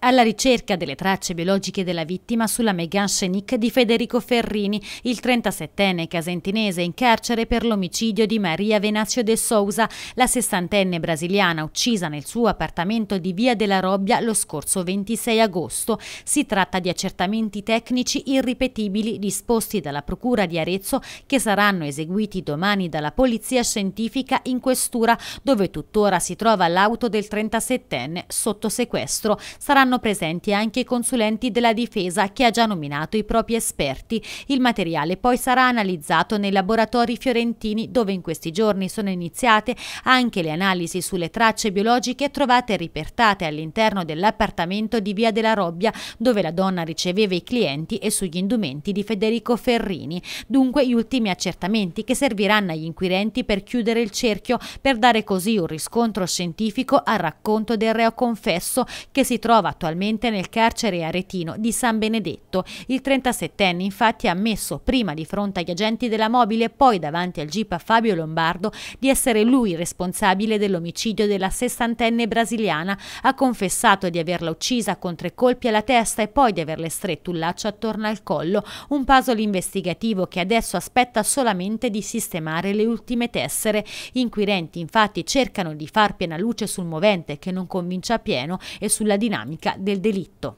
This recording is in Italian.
Alla ricerca delle tracce biologiche della vittima sulla Megan Scenic di Federico Ferrini, il 37enne casentinese in carcere per l'omicidio di Maria Venazio de Souza, la 60enne brasiliana uccisa nel suo appartamento di Via della Robbia lo scorso 26 agosto. Si tratta di accertamenti tecnici irripetibili disposti dalla Procura di Arezzo che saranno eseguiti domani dalla Polizia Scientifica in questura dove tuttora si trova l'auto del 37enne sotto sequestro. Saranno saranno presenti anche i consulenti della difesa che ha già nominato i propri esperti. Il materiale poi sarà analizzato nei laboratori fiorentini dove in questi giorni sono iniziate anche le analisi sulle tracce biologiche trovate ripertate all'interno dell'appartamento di Via della Robbia dove la donna riceveva i clienti e sugli indumenti di Federico Ferrini. Dunque gli ultimi accertamenti che serviranno agli inquirenti per chiudere il cerchio per dare così un riscontro scientifico al racconto del reo confesso che si trova attualmente nel carcere aretino di San Benedetto. Il 37enne infatti ha ammesso prima di fronte agli agenti della mobile e poi davanti al GIP a Fabio Lombardo di essere lui responsabile dell'omicidio della sessantenne brasiliana. Ha confessato di averla uccisa con tre colpi alla testa e poi di averle stretto un laccio attorno al collo, un puzzle investigativo che adesso aspetta solamente di sistemare le ultime tessere. Inquirenti infatti cercano di far piena luce sul movente che non convince a pieno e sulla dinamica giuridica del delitto.